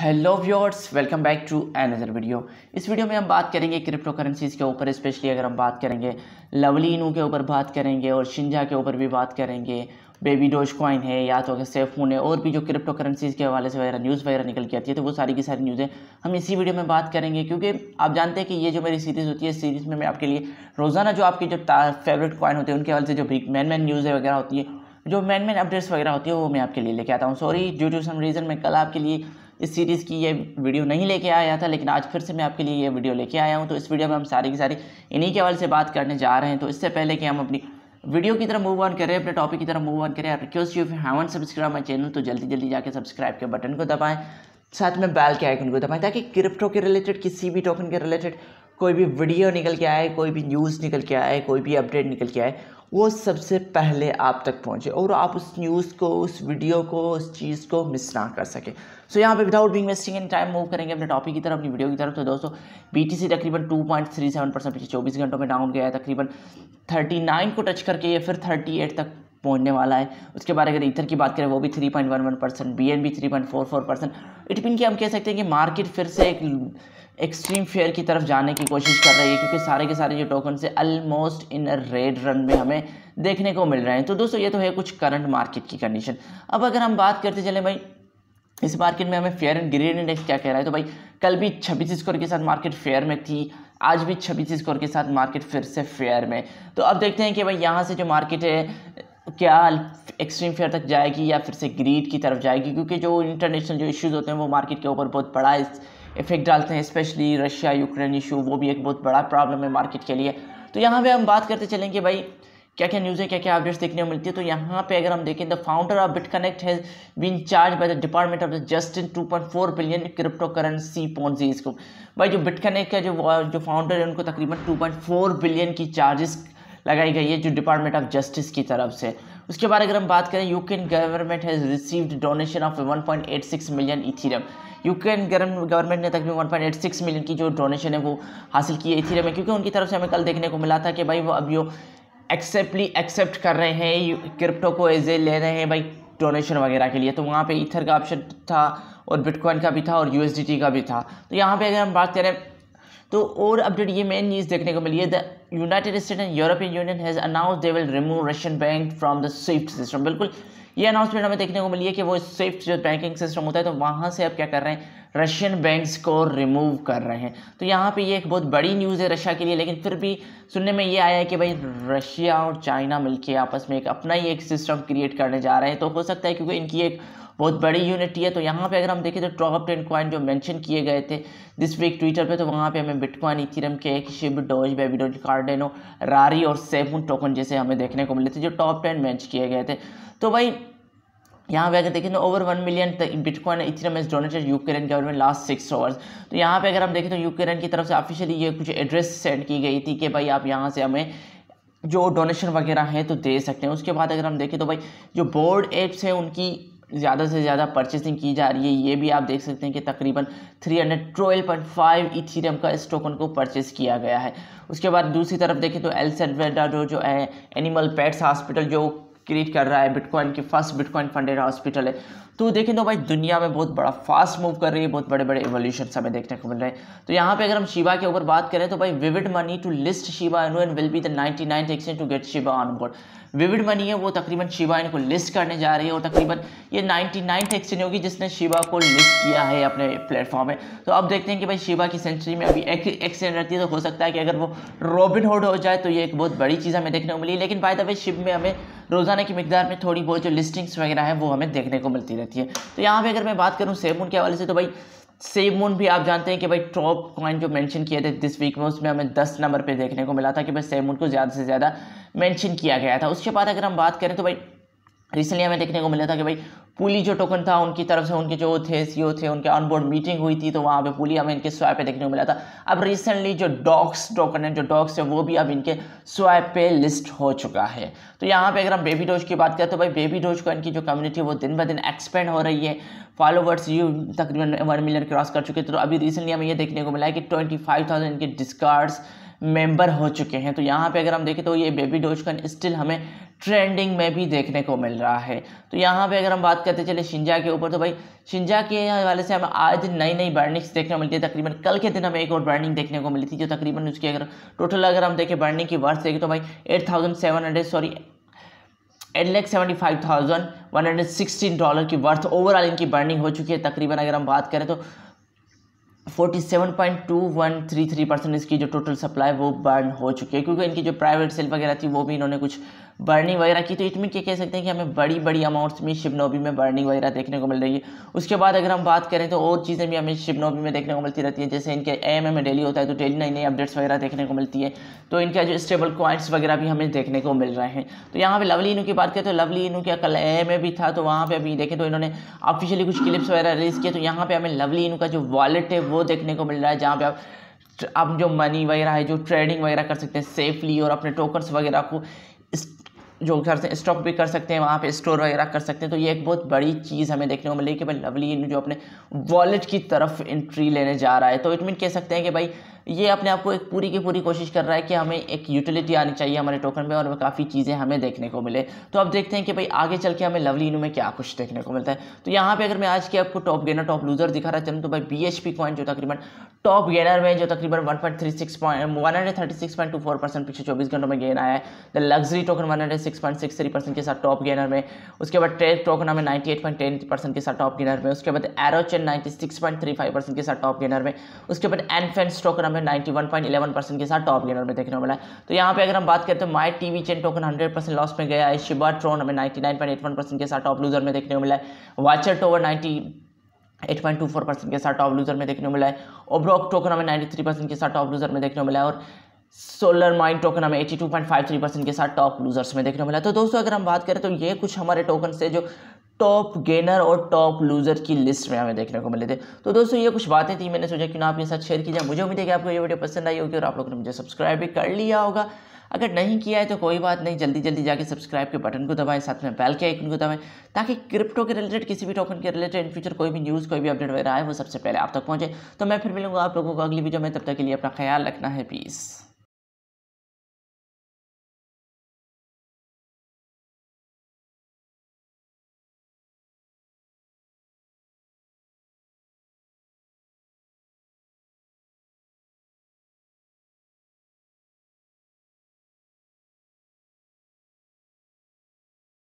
hello viewers welcome back to another video इस video में हम बात करेंगे क्रिप्टो करेंसीज़ के ऊपर स्पेशली अगर हम बात करेंगे लवली इनू के ऊपर बात करेंगे और शिंजा के ऊपर भी बात करेंगे बेबी डोज कॉइन है या तो अगर सेफ है और भी जो क्रिप्टो करेंसीज़ के हवाले से वगैरह न्यूज़ वगैरह निकल के आती है तो वो सारी की सारी न्यूज़ें हम इसी वीडियो में बात करेंगे क्योंकि आप जानते हैं कि ये जो मेरी सीरीज़ होती है सीरीज़ में मैं आपके लिए रोज़ाना जो आपकी जो फेवरेट कॉइन होते हैं उनके हवाले से जो मैन मैन न्यूज़ें वगैरह होती है जो मैन मैन अपडेट्स वगैरह होती है वो मैं आपके लिए लेके आता हूँ sorry due to some reason मैं कल आपके लिए इस सीरीज़ की ये वीडियो नहीं लेके आया था लेकिन आज फिर से मैं आपके लिए ये वीडियो लेके आया हूँ तो इस वीडियो में हम सारी की सारी इन्हीं के हवाले से बात करने जा रहे हैं तो इससे पहले कि हम अपनी वीडियो की तरफ मूव ऑन करें अपने टॉपिक की तरफ मूव ऑन करें request you haven't subscribe my channel तो जल्दी जल्दी जाकर सब्सक्राइब के बटन को दबाएँ साथ में बैल के आइकन को दबाएँ ताकि क्रिप्टो के रिलेटेड किसी भी टोकन के रिलेटेड कोई भी वीडियो निकल के आए कोई भी न्यूज़ निकल के आए कोई भी अपडेट निकल के आए वो सबसे पहले आप तक पहुँचे और आप उस न्यूज़ को उस वीडियो को उस चीज़ को मिस ना कर सके सो so, यहाँ पे without being wasting an time move करेंगे अपने टॉपिक की तरफ अपनी वीडियो की तरफ तो दोस्तों बीटीसी तकरीबन 2.37 परसेंट पिछले 24 घंटों में डाउन गया है तकरीबन 39 को टच करके या फिर 38 तक पहुंचने वाला है उसके बाद अगर इथर की बात करें वो भी three point one one percent B N B three point four four percent mean की हम कह सकते हैं कि मार्केट फिर से एक एक्सट्रीम फेयर की तरफ जाने की कोशिश कर रही है क्योंकि सारे के सारे जो टोकन से almost in a red run में हमें देखने को मिल रहे हैं तो दोस्तों ये तो है कुछ करंट मार्केट की कंडीशन अब अगर हम बात करते चले भाई इस मार्केट में हमें फेयर एंड ग्रीन इंडेक्स क्या कह रहा है तो भाई कल भी छब्बीस स्कोर के साथ मार्केट फेयर में थी आज भी छब्बीस स्कोर के साथ मार्केट फिर से फेयर में तो अब देखते हैं कि भाई यहाँ से जो मार्केट है क्या एक्सट्रीम फेयर तक जाएगी या फिर से ग्रीड की तरफ जाएगी क्योंकि जो इंटरनेशनल जो इश्यूज होते हैं वो मार्केट के ऊपर बहुत बड़ा इफेक्ट डालते हैं स्पेशली रशिया यूक्रेन इशू वो भी एक बहुत बड़ा प्रॉब्लम है मार्केट के लिए तो यहाँ पे हम बात करते चलेंगे भाई क्या क्या न्यूज़ है क्या क्या अपडेट्स देखने को मिलती है तो यहाँ पे अगर हम देखें the founder of Bitconnect has been charge by the department of the justice 2.4 billion crypto currency Ponzi इसको भाई जो बिट कनेक्ट का जो जो फाउंडर है उनको तकरीबन 2.4 बिलियन की चार्जेस लगाई गई है जो डिपार्टमेंट ऑफ जस्टिस की तरफ से उसके बाद अगर हम बात करें Ukraine government has received donation of 1.86 million Ethereum Ukraine government ने तकरीबन 1.86 मिलियन की जो डोनेशन है वो हासिल की है इथीरम में क्योंकि उनकी तरफ से हमें कल देखने को मिला था कि भाई वो अब यो एक्सेप्टली एक्सेप्ट कर रहे हैं क्रिप्टो को एज ए ले रहे हैं भाई डोनेशन वगैरह के लिए तो वहाँ पर इथर का ऑप्शन था और बिटकॉइन का भी था और यू का भी था तो यहाँ पर अगर हम बात करें तो और अपडेट ये मेन न्यूज़ देखने को मिली है the United State and European Union has announce they will remove Russian bank from the SWIFT system बिल्कुल ये अनाउंसमेंट हमें देखने को मिली है कि वो स्विफ्ट जो बैंकिंग सिस्टम होता है तो वहाँ से अब क्या कर रहे हैं रशियन बैंक्स को रिमूव कर रहे हैं तो यहाँ पे ये एक बहुत बड़ी न्यूज़ है रशिया के लिए लेकिन फिर भी सुनने में ये आया है कि भाई रशिया और चाइना मिलकर आपस में एक अपना ही एक सिस्टम क्रिएट करने जा रहे हैं तो हो सकता है क्योंकि इनकी एक बहुत बड़ी यूनिटी है तो यहाँ पे अगर हम देखें तो टॉप टेन कॉइन जो मेंशन किए गए थे दिस वीक ट्विटर पे तो वहाँ पे हमें बिटकॉइन के एक शिब डोज बेबीडोल कार्डेनो रारी और सेफून टोकन जैसे हमें देखने को मिले थे जो टॉप टेन मैंच किए गए थे तो भाई यहाँ पे अगर देखें तो over one million bitcoin Ethereum is donated Ukraine government last six hours तो यहाँ पे अगर हम देखें तो यूक्रेन की तरफ से ऑफिशियली ये कुछ एड्रेस सेंड की गई थी कि भाई आप यहाँ से हमें जो डोनेशन वगैरह है तो दे सकते हैं उसके बाद अगर हम देखें तो भाई जो बोर्ड एप्स हैं उनकी ज़्यादा से ज़्यादा परचेसिंग की जा रही है ये भी आप देख सकते हैं कि तकरीबन three hundred twelve point five Ethereum का इस टोकन को परचेस किया गया है उसके बाद दूसरी तरफ देखें तो एल जो है एनिमल पेट्स हॉस्पिटल जो क्रिएट कर रहा है बिटकॉइन की फर्स्ट बिटकॉइन फंडेड हॉस्पिटल है तो देखें तो भाई दुनिया में बहुत बड़ा फास्ट मूव कर रही है बहुत बड़े बड़े एवोल्यूशन हमें देखने को मिल रहे हैं तो यहाँ पे अगर हम शिवा के ऊपर बात करें तो भाई Vivid Money to list Shiba Inu and will be the ninety nine exchange to get Shiba on board Vivid Money है वो तकरीबन शिवा इनको लिस्ट करने जा रही है और तकरीबन ये नाइन्टी नाइन्थ एक्सचेंज होगी जिसने शिवा को लिस्ट किया है अपने प्लेटफॉर्म में तो अब देखते हैं कि भाई शिवा की सेंचुरी में अभी एक एक्सचेंज रहती है तो हो सकता है कि अगर वो रॉबिन होड हो जाए तो ये एक बहुत बड़ी चीज़ हमें देखने को मिली लेकिन बाय द वे शिव में हमें रोज़ाना की मकदार में थोड़ी बहुत जो लिस्टिंग्स वगैरह है वो हमें देखने को मिलती रहती है तो यहाँ पर अगर मैं बात करूँ सेबमून के हवाले से तो भाई सेबमून भी आप जानते हैं कि भाई टॉप कॉइन जो मेंशन किए थे दिस वीक में उसमें हमें दस नंबर पे देखने को मिला था कि भाई सेबमून को ज़्यादा से ज़्यादा मेंशन किया गया था उसके बाद अगर हम बात करें तो भाई रिसेंटली हमें देखने को मिला था कि भाई पुली जो टोकन था उनकी तरफ से उनके जो थे सीओ थे उनके ऑनबोर्ड मीटिंग हुई थी तो वहाँ पे पुली हमें इनके स्वैप पे देखने को मिला था अब रिसेंटली जो डॉक्स टोकन है जो डॉक्स है वो भी अब इनके स्वैप पे लिस्ट हो चुका है तो यहाँ पे अगर हम बेबी डोज की बात करें तो भाई बेबी डोज को इनकी जो कम्युनिटी वो दिन ब दिन एक्सपेंड हो रही है फॉलोवर्स यू तकरीबन वन मिलियन क्रॉस कर चुके थे तो अभी रिसेंटली हमें ये देखने को मिला है कि ट्वेंटी फाइव थाउजेंड इनके डिस्कार्ड्स मेंबर हो चुके हैं तो यहाँ पे अगर हम देखें तो ये बेबी डोज का स्टिल हमें ट्रेंडिंग में भी देखने को मिल रहा है तो यहाँ पे अगर हम बात करते चले शिंजा के ऊपर तो भाई शिंजा के हवाले से हमें आज नई नई बर्निंग्स देखने को मिलती है तकरीबन कल के दिन हमें एक और बर्निंग देखने को मिली थी जो तकरीबन उसकी अगर टोटल अगर हम देखें बर्निंग की वर्थ देखें तो भाई eight thousand seven hundred sorry eight lakh seventy five thousand one hundred sixteen dollar की वर्थ ओवरऑल इनकी बर्निंग हो चुकी है तकरीबन अगर हम बात करें तो forty seven point two one three three percent इसकी जो टोटल सप्लाई वो बर्न हो चुकी है क्योंकि इनकी जो प्राइवेट सेल वगैरह थी वो भी इन्होंने कुछ बर्निंग वगैरह की तो इट मीन क्या कह सकते हैं कि हमें बड़ी बड़ी अमाउंट्स में शिवनोबी में बर्निंग वगैरह देखने को मिल रही है उसके बाद अगर हम बात करें तो और चीज़ें भी हमें शिवनोबी में देखने को मिलती रहती हैं जैसे इनके ए में डेली होता है तो डेली नई नई अपडेट्स वगैरह देखने को मिलती है तो इनका जो स्टेबल क्वाइंट्स वगैरह भी हमें देखने को मिल रहे हैं तो यहाँ पर लवली इनू की बात करें तो लवली इनू क्या कल ए भी था तो वहाँ पर अभी देखें तो इन्होंने ऑफिशियली कुछ क्लिप्स वगैरह रिलीज़ किए तो यहाँ पर हमें लवली इनू का जो वॉलेट है वो देखने को मिल रहा है जहाँ पर आप आप जो मनी वगैरह है जो ट्रेडिंग वगैरह कर सकते हैं सेफली और अपने टोकन्स वगैरह को जो कर सकते स्टॉक भी कर सकते हैं वहाँ पे स्टोर वगैरह कर सकते हैं तो ये एक बहुत बड़ी चीज़ हमें देखने को मिली कि भाई लवली जो अपने वॉलेट की तरफ एंट्री लेने जा रहा है तो इट मीन कह सकते हैं कि भाई ये अपने आप को एक पूरी की पूरी कोशिश कर रहा है कि हमें एक यूटिलिटी आनी चाहिए हमारे टोकन में और काफ़ी चीज़ें हमें देखने को मिले तो अब देखते हैं कि भाई आगे चल के हमें लवली इनू में क्या कुछ देखने को मिलता है तो यहाँ पे अगर मैं आज के आपको टॉप गेनर टॉप लूजर दिखा रहा चलूँ तो भाई बी एच पी जो तकरीबन टॉप गेनर में जो तकरीबन one point three six point one hundred thirty six point two four percent पिछले चौबीस घंटों में गेन आया है the luxury token one hundred six point six three percent के साथ टॉप गेनर में उसके बाद ट्रेड टोकन हमें ninety eight point ten percent के साथ टॉप गेनर में उसके बाद Aerochain ninety six point three five percent के साथ टॉप गेनर में उसके बाद एनफेंस टोकन हमें 91.11 परसेंट के साथ टॉप गेनर में देखने को मिला है तो यहाँ पे अगर हम बात करते हैं my T V chain token hundred percent loss में गया है शिबा ट्रोन हमें 99.81 परसेंट के साथ टॉप लूजर में देखने को मिला है watcher tower ninety eight point two four percent के साथ टॉप लूजर में देखने को मिला है ओब्रॉक टोकन हमें नाइन्टी थ्री परसेंट के साथ टॉप लूजर में देखने को मिला है और सोलर माइन टोकन हमें 82.53 परसेंट के साथ टॉप लूजर्स में देखने को मिला तो दोस्तों अगर हम बात करें तो ये कुछ हमारे टोकन से जो टॉप गेनर और टॉप लूज़र की लिस्ट में हमें देखने को मिले थे तो दोस्तों ये कुछ बातें थी मैंने सोचा कि ना आपके साथ शेयर की जाए मुझे उम्मीद है कि आपको ये वीडियो पसंद आई होगी और आप लोगों ने मुझे सब्सक्राइब भी कर लिया होगा अगर नहीं किया है तो कोई बात नहीं जल्दी जल्दी जाके सब्सक्राइब के बटन को दबाएं साथ में बेल के आइकन को दबाएं ताकि क्रिप्टो के रिलेटेड किसी भी टोकन के रिलेटेड इन फ्यूचर कोई भी न्यूज़ कोई भी अपडेट वगैरह आए वो सबसे पहले आप तक पहुँचे तो मैं फिर मिलूंगा आप लोगों को अगली वीडियो में तब तक के लिए अपना ख्याल रखना है प्लीज़